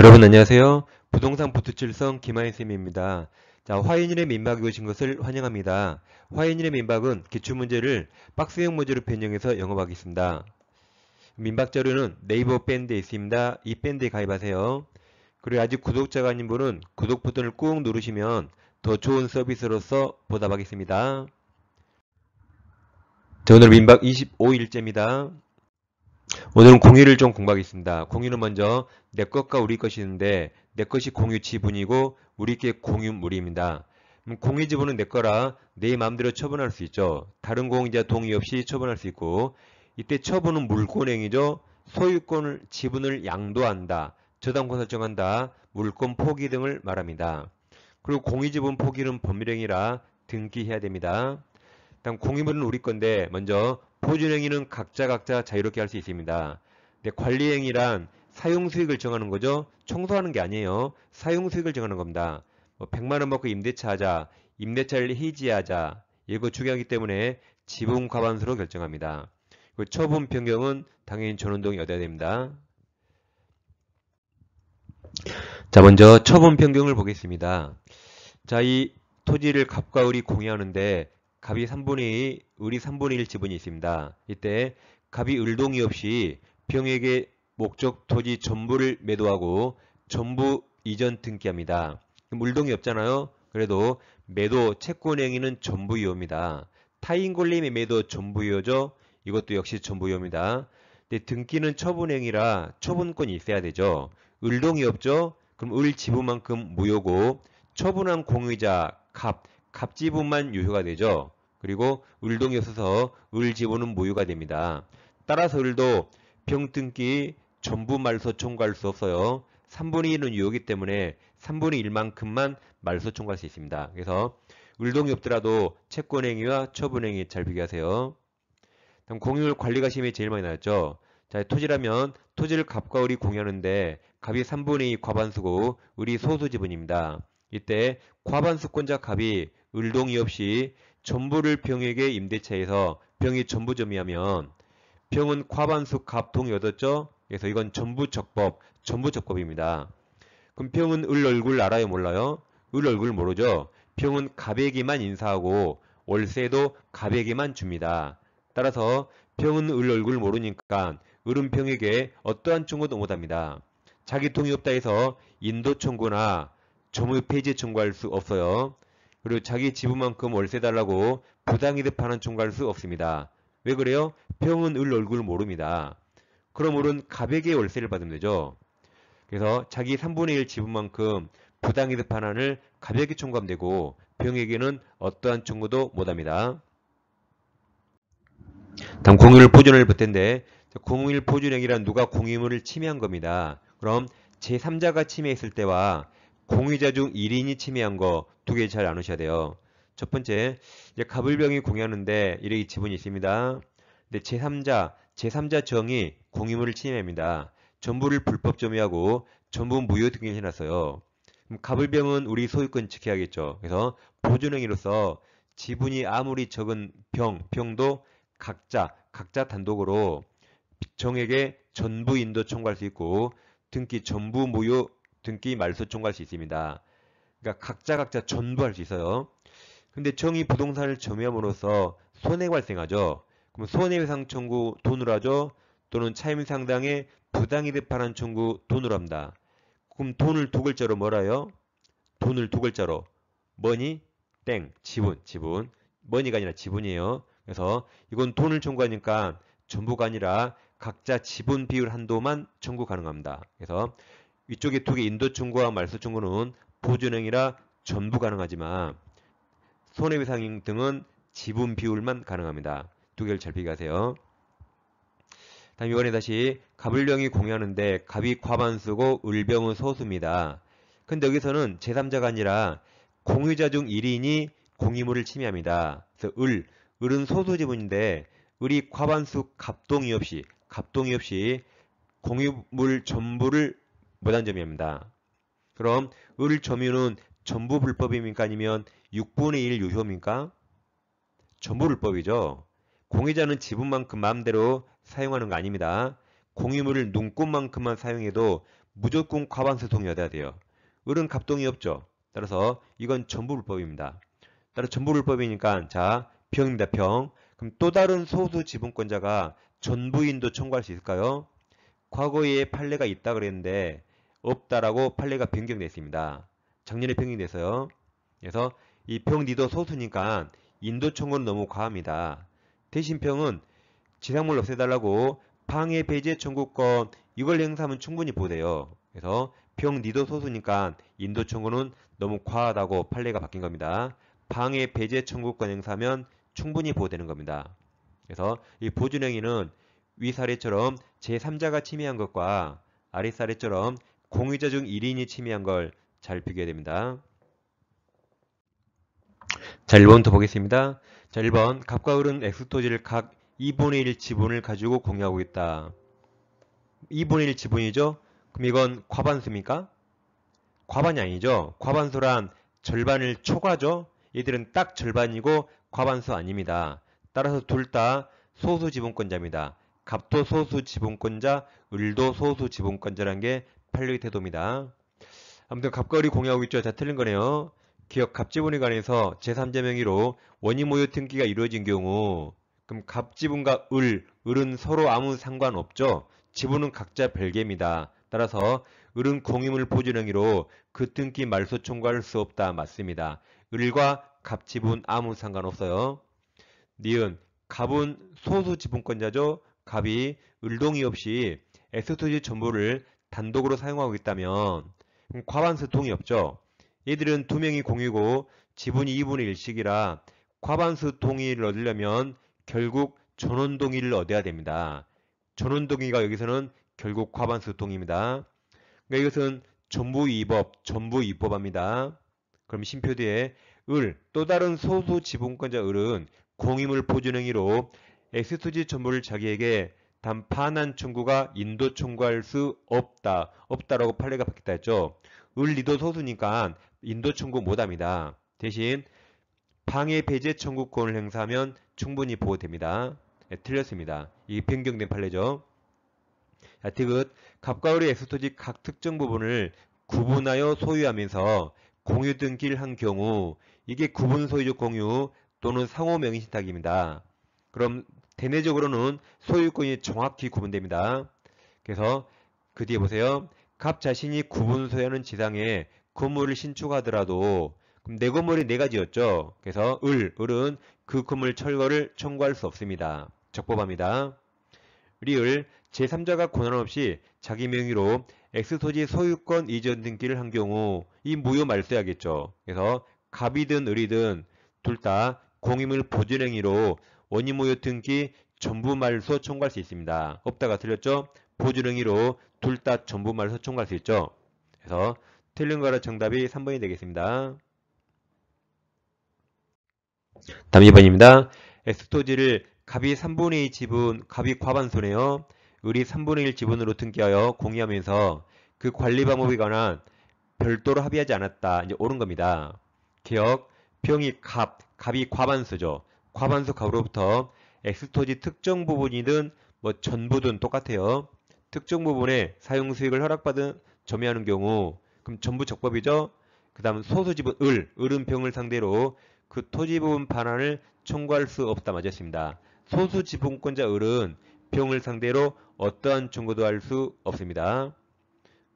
여러분 안녕하세요. 부동산 부트칠성 김하인쌤입니다. 자, 화인일의 민박에 오신 것을 환영합니다. 화인일의 민박은 기출문제를 박스형 문제로 변형해서 영업하겠습니다. 민박 자료는 네이버 밴드에 있습니다. 이 밴드에 가입하세요. 그리고 아직 구독자가 아닌 분은 구독 버튼을 꾹 누르시면 더 좋은 서비스로서 보답하겠습니다. 자, 오늘 민박 25일째입니다. 오늘은 공유를 좀 공부하겠습니다. 공유는 먼저 내 것과 우리 것이 있는데 내 것이 공유 지분이고 우리 께 공유 물입니다. 음, 공유 지분은 내 거라 내 마음대로 처분할 수 있죠. 다른 공유자 동의 없이 처분할 수 있고 이때 처분은 물권행위죠. 소유권을 지분을 양도한다. 저당권 설정한다. 물권 포기 등을 말합니다. 그리고 공유지분 포기는 법률행위라 등기해야 됩니다. 다음 공유물은 우리 건데 먼저 보증행위는 각자 각자 자유롭게 할 수 있습니다. 근데 관리행위란 사용수익을 정하는 거죠. 청소하는 게 아니에요. 사용수익을 정하는 겁니다. 뭐 100만원 받고 임대차 하자, 임대차를 해지하자 이거 중요하기 때문에 지분 과반수로 결정합니다. 그 처분 변경은 당연히 전원동이 얻어야 됩니다. 자 먼저 처분 변경을 보겠습니다. 자이 토지를 갑과 을이 공유하는데 갑이 3분의 2, 을이 3분의 1 지분이 있습니다. 이때 갑이 을동이 없이 병에게 목적 토지 전부를 매도하고 전부 이전 등기합니다. 물동이 없잖아요. 그래도 매도 채권행위는 전부이옵니다 타인권리의 매도 전부이호죠. 이것도 역시 전부이옵니다 근데 등기는 처분행위라 처분권이 있어야 되죠. 을동이 없죠. 그럼 을 지분만큼 무효고 처분한 공의자 갑 갑지분만 유효가 되죠. 그리고 을동이 없어서 을지분은 무효가 됩니다. 따라서 을도 병등기 전부 말소 총괄할 수 없어요. 3분의 1은 유효기 때문에 3분의 1만큼만 말소 총괄할 수 있습니다. 그래서 을동이 없더라도 채권행위와 처분행위 잘 비교하세요. 다음 공유율 관리가 심이 제일 많이 나왔죠. 자, 토지라면 토지를 갑과 을이 공유하는데 갑이 3분의 2 과반수고 을이 소수 지분입니다. 이때 과반수권자 갑이 을동이 없이 전부를 병에게 임대차해서 병이 전부 점이하면 병은 과반수 갑동이 얻었죠. 그래서 이건 전부 적법, 전부 적법입니다. 그럼 병은 을 얼굴 알아요, 몰라요? 을 얼굴 모르죠. 병은 갑에게만 인사하고 월세도 갑에게만 줍니다. 따라서 병은 을 얼굴 모르니까 을은 병에게 어떠한 충고도 못합니다. 자기 통이 없다 해서 인도 청구나 점의 폐지 청구할 수 없어요. 그리고 자기 지분만큼 월세 달라고 부당이득 파는 총갈 수 없습니다. 왜 그래요? 병은을 얼굴 모릅니다. 그럼 을은 가에게 월세를 받으면 되죠. 그래서 자기 3분의 1 지분만큼 부당이득 반환을 가볍게 총감되고 병에게는 어떠한 청구도 못합니다. 다음 공유를 보존을볼 텐데 공유일 포준행이란 누가 공유물을 침해한 겁니다. 그럼 제3자가 침해했을 때와 공의자 중 1인이 침해한 거 두 개잘 나누셔야 돼요. 첫 번째, 이제 갑을병이 공유하는데 1의 지분이 있습니다. 근데 제3자, 제3자 정이 공유물을 침해합니다. 전부를 불법 점유하고 전부 무효 등기를 해놨어요. 그럼 갑을병은 우리 소유권 지켜야겠죠. 그래서 보존행위로서 지분이 아무리 적은 병, 병도 각자, 각자 단독으로 정에게 전부 인도 청구할 수 있고 등기 전부 무효 등기 말소 청구할 수 있습니다. 그러니까 각자 각자 전부 할 수 있어요. 근데 정의 부동산을 점유함으로써 손해 발생하죠. 그럼 손해배상 청구 돈으로 하죠. 또는 차임 상당의 부당이득 반환 청구 돈으로 합니다. 그럼 돈을 두 글자로 뭐라요? 돈을 두 글자로 뭐니땡 지분 지분 뭐니가 아니라 지분이에요. 그래서 이건 돈을 청구하니까 전부가 아니라 각자 지분 비율 한도만 청구 가능합니다. 그래서 위쪽에 두 개 인도청구와 말소청구는 보존행위라 전부 가능하지만 손해배상 등은 지분 비율만 가능합니다. 두 개를 잘 비교하세요. 다음 이번에 다시 갑을령이 공유하는데 갑이 과반수고 을병은 소수입니다. 근데 여기서는 제3자가 아니라 공유자 중 1인이 공유물을 침해합니다. 그래서 을, 을은 소수 지분인데 을이 과반수 갑동이 없이 갑동이 없이 공유물 전부를 무단점유입니다. 그럼 을 점유는 전부 불법입니까? 아니면 6분의 1 유효입니까? 전부 불법이죠. 공유자는 지분만큼 마음대로 사용하는 거 아닙니다. 공유물을 눈꽃만큼만 사용해도 무조건 과반소송이 어야 돼요. 을은 갑동이 없죠. 따라서 이건 전부 불법입니다. 따라서 전부 불법이니까 자병입니다 평. 그럼 또 다른 소수 지분권자가 전부인도 청구할 수 있을까요? 과거에 판례가 있다 그랬는데 없다라고 판례가 변경됐습니다. 작년에 변경됐어요 그래서 이 평리도 소수니까 인도청구는 너무 과합니다. 대신 평은 지상물 없애달라고 방해 배제 청구권 이걸 행사하면 충분히 보대요. 그래서 평리도 소수니까 인도 청구는 너무 과하다고 판례가 바뀐 겁니다. 방해 배제 청구권 행사면 충분히 보호되는 겁니다. 그래서 이 보존행위는 위 사례처럼 제3자가 침해한 것과 아래 사례처럼 공의자 중 1인이 침해한 걸 잘 비교해야 됩니다. 자, 1번부터 보겠습니다. 자, 1번 갑과 을은 엑스토지를 각 2분의 1 지분을 가지고 공유하고 있다. 2분의 1 지분이죠? 그럼 이건 과반수입니까? 과반이 아니죠. 과반수란 절반을 초과죠. 얘들은 딱 절반이고 과반수 아닙니다. 따라서 둘 다 소수 지분권자입니다. 갑도 소수 지분권자, 을도 소수 지분권자란 게 팔류기 태도입니다. 아무튼 갑거리 공유하고 있죠. 다 틀린 거네요. 기업 갑지분에 관해서 제3자 명의로 원인 모유 등기가 이루어진 경우 그럼 갑지분과 을, 을은 서로 아무 상관없죠. 지분은 각자 별개입니다. 따라서 을은 공유물 보존행위로 그 등기 말소 청구할 수 없다. 맞습니다. 을과 갑지분 아무 상관없어요. 니은 갑은 소수 지분권자죠. 갑이 을동의 없이 엑스토지 전부를 단독으로 사용하고 있다면 과반수 통이 없죠. 얘들은 두 명이 공이고 지분이 2분의 1씩이라 과반수 동의를 얻으려면 결국 전원 동의를 얻어야 됩니다. 전원 동의가 여기서는 결국 과반수 동의입니다. 그러니까 이것은 전부 이법, 전부 입법합니다. 그럼 심표 뒤에 을, 또 다른 소수 지분권자 을은 공임을 보존 행위로 X수지 전부를 자기에게 단판한 청구가 인도 청구할수 없다. 없다라고 판례가 바뀌다 했죠. 을 리도 소수니까 인도 청구 못합니다. 대신 방해 배제 청구권을 행사하면 충분히 보호됩니다. 네, 틀렸습니다. 이 변경된 판례죠. 자, 디귿 갑과 을의 액수토지 각 특정 부분을 구분하여 소유하면서 공유 등기를 한 경우 이게 구분 소유적 공유 또는 상호 명의신탁입니다. 그럼 대내적으로는 소유권이 정확히 구분됩니다. 그래서 그 뒤에 보세요. 갑 자신이 구분소유하는 지상에 건물을 신축하더라도 그럼 내 건물이 네 가지였죠. 그래서 을, 을은 그 건물 철거를 청구할 수 없습니다. 적법합니다. 리을, 제3자가 권한 없이 자기 명의로 엑스토지 소유권 이전 등기를 한 경우 이 무효 말소야겠죠. 그래서 갑이든 을이든 둘 다 공임을 보존행위로 원인모요 등기 전부 말소 청구할 수 있습니다. 없다가 틀렸죠? 보조령이로 둘 다 전부 말소 청구할 수 있죠? 그래서 틀린 거라 정답이 3번이 되겠습니다. 다음 2번입니다. 엑스토지를 갑이 3분의 2 지분, 갑이 과반수네요. 을이 3분의 1 지분으로 등기하여 공유하면서 그 관리 방법에 관한 별도로 합의하지 않았다. 이제 옳은 겁니다. 기억, 병이 갑, 갑이 과반수죠. 과반수 값으로부터 엑스토지 특정 부분이든 뭐 전부든 똑같아요. 특정 부분에 사용 수익을 허락받은 점유하는 경우 그럼 전부 적법이죠. 그 다음 소수 지분 을, 을은 병을 상대로 그 토지 부분 반환을 청구할 수 없다 맞았습니다. 소수 지분권자 을은 병을 상대로 어떠한 청구도 할 수 없습니다.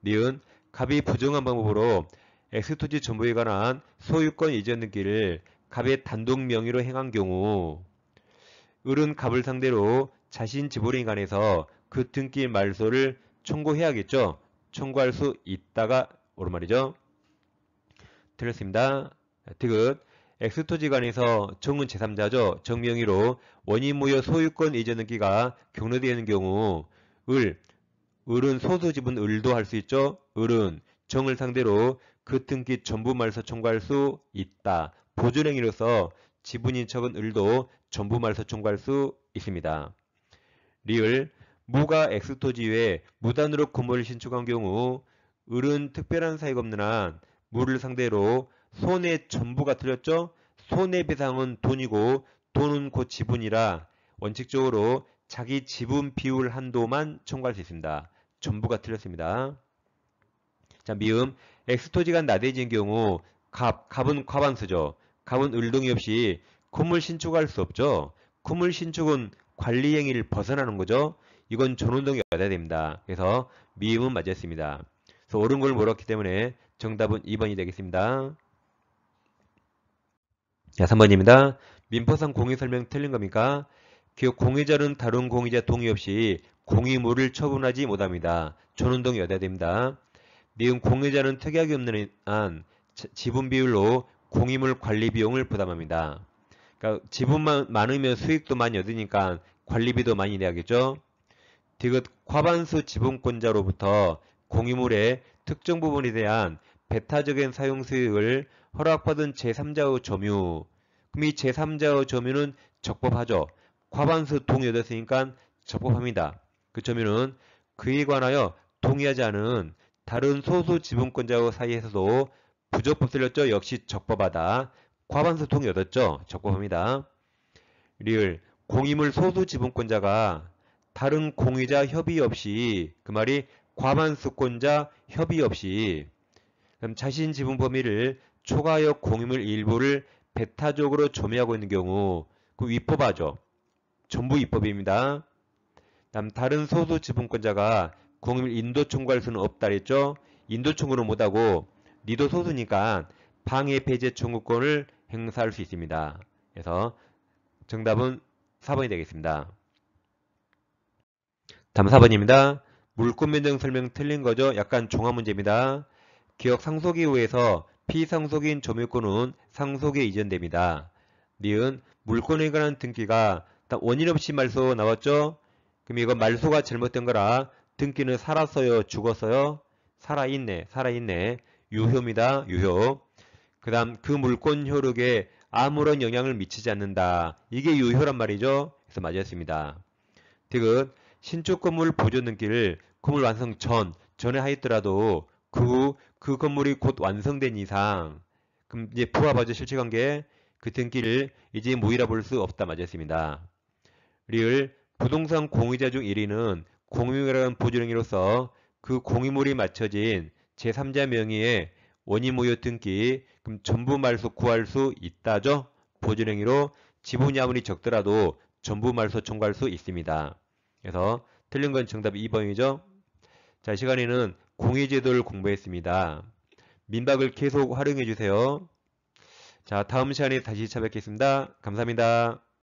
니은 갑이 부정한 방법으로 엑스토지 전부에 관한 소유권 이전 등기를 갑의 단독 명의로 행한 경우 을은 갑을 상대로 자신 지불에 관해서 그 등기인 말소를 청구해야겠죠. 청구할 수 있다가 오른말이죠. 틀렸습니다. 디귿 엑스토지관에서 정은 제3자죠. 정명의로 원인무효 소유권 이전 등기가 경로되는 경우 을, 을은 소수 지분 을도 할 수 있죠. 을은 정을 상대로 그 등기 전부 말소 청구할 수 있다. 보조랭이로서 지분인 처은 을도 전부 말소 총괄할수 있습니다. 리을 무가 엑스토지 외에 무단으로 건물을 신축한 경우 을은 특별한 사익 없는 한 무를 상대로 손해 전부가 틀렸죠? 손해배상은 돈이고 돈은 곧 지분이라 원칙적으로 자기 지분 비율 한도만 청구할 수 있습니다. 전부가 틀렸습니다. 자, 미음 엑스토지가 나대진 경우 갑, 갑은 과반수죠. 갑은 을동이 없이 건물 신축할 수 없죠. 건물 신축은 관리 행위를 벗어나는 거죠. 이건 전운동이 맞아야 됩니다. 그래서 미음은 맞았습니다. 그래서 옳은 걸 물었기 때문에 정답은 2번이 되겠습니다. 자, 3번입니다. 민포상 공의 설명 틀린 겁니까? 그 공의자는 다른 공의자 동의 없이 공의물을 처분하지 못합니다. 전운동이 여야 됩니다. 미음 공의자는 특약이 없는 한 지분 비율로 공유물 관리 비용을 부담합니다. 그러니까 지분만 많으면 수익도 많이 얻으니까 관리비도 많이 내야겠죠. 디귿 과반수 지분권자로부터 공유물의 특정 부분에 대한 배타적인 사용 수익을 허락받은 제3자의 점유. 그럼 이 제3자의 점유는 적법하죠. 과반수 동의얻었으니까 적법합니다. 그 점유는 그에 관하여 동의하지 않은 다른 소수 지분권자의 사이에서도 부적법 틀렸죠? 역시 적법하다. 과반수 통이 얻었죠? 적법합니다. 리을 공임을 소수 지분권자가 다른 공유자 협의 없이 그 말이 과반수권자 협의 없이 그럼 자신 지분 범위를 초과하여 공임을 일부를 배타적으로 조매하고 있는 경우 그 위법하죠. 전부 위법입니다 다음 다른 소수 지분권자가 공임을 인도 청구할 수는 없다 그랬죠? 인도 청구는 못하고 니도 소수니까 방해 배제 청구권을 행사할 수 있습니다. 그래서 정답은 4번이 되겠습니다. 다음 4번입니다. 물권 변정 설명 틀린 거죠? 약간 종합 문제입니다. 기억상속이후에서 피상속인 점유권은 상속에 이전됩니다. 니은 물권에 관한 등기가 원인 없이 말소 나왔죠? 그럼 이건 말소가 잘못된 거라 등기는 살았어요? 죽었어요? 살아있네. 살아있네. 유효입니다. 유효. 그 다음 그 물권 효력에 아무런 영향을 미치지 않는다. 이게 유효란 말이죠. 그래서 맞았습니다. 디귿 신축 건물 보존 등기를 건물 완성 전 전에 하였더라도 그그 그 건물이 곧 완성된 이상 그럼 이제 부합하죠 실체관계 그 등기를 이제 무이라 볼 수 없다 맞았습니다. 리을 부동산 공유자 중 1위는 공유라는 보조행위로서 그 공유물이 맞춰진 제3자 명의의 원의모유 등기 그럼 전부 말소 구할 수 있다죠? 보증행위로 지분이 아무리 적더라도 전부 말소 청구할 수 있습니다. 그래서 틀린 건 정답 2번이죠. 자, 시간에는 공의제도를 공부했습니다. 민박을 계속 활용해 주세요. 자, 다음 시간에 다시 찾아뵙겠습니다. 감사합니다.